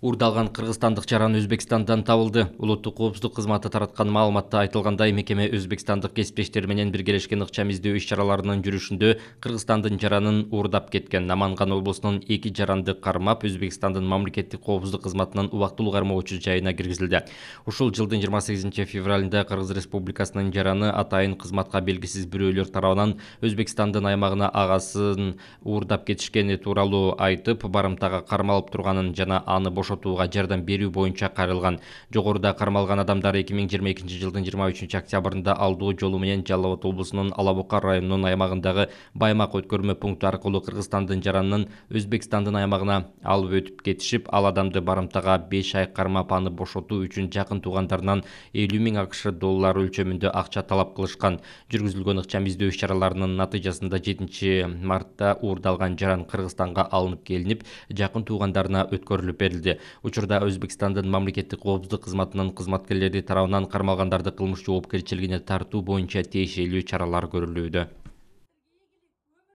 уурдалган кыргызстандык жаран өзбекстандан табылды улуттук коопсуздук кызматы тараткан маалыматта айтылгандай мекеме өзбекстандык кесиптештер менен биргелешкен ыкчам издөө иш чараларынын жүрүшүндө кыргызстандын жаранын уурдап кеткен наманган облусунун эки жаранды кармап өзбекстандын мамлекеттик коопсуздук кызматынын убактылуу кармоочу жайына киргизилди ушул жылдын 28 февралында кыргыз республикасынын жараны атайын кызматка белгисиз бирөөлөр тарабынан өзбекстандын аймагына агасын уурдап кетишкени тууралуу айтып барымтага кармалып турганын жана аны бош бошотууга жардам берүү боюнча кайрылган жогоруда кармалган адамдар эки миң жыйырма экинчи жылдын жыйырма үчүнчү октябрында алдоо жолу менен жалал абад облусунун ала бука районунун аймагындагы баймак өткөрмө пункту аркылуу кыргызстандын жаранынан өзбекстандын аймагына алып өтүп кетишип ал адамды барымтага беш ай кармап аны бошотуу үчүн жакын туугандарынан элүү миң акш доллары өлчөмүндө акча талап кылышкан жүргүзүлгөн ыкчам издөө иш чараларынын натыйжасында жетинчи мартта уурдалган жаран кыргызстанга алынып келинип жакын туугандарына өткөрүлүп берилди учурда өзбекстандын мамлекеттик коопсуздук кызматынын кызматкерлери тарабынан кармалгандарды кылмыш жоопкерчилигине тартуу боюнча тиешелүү чаралар көрүлүүдө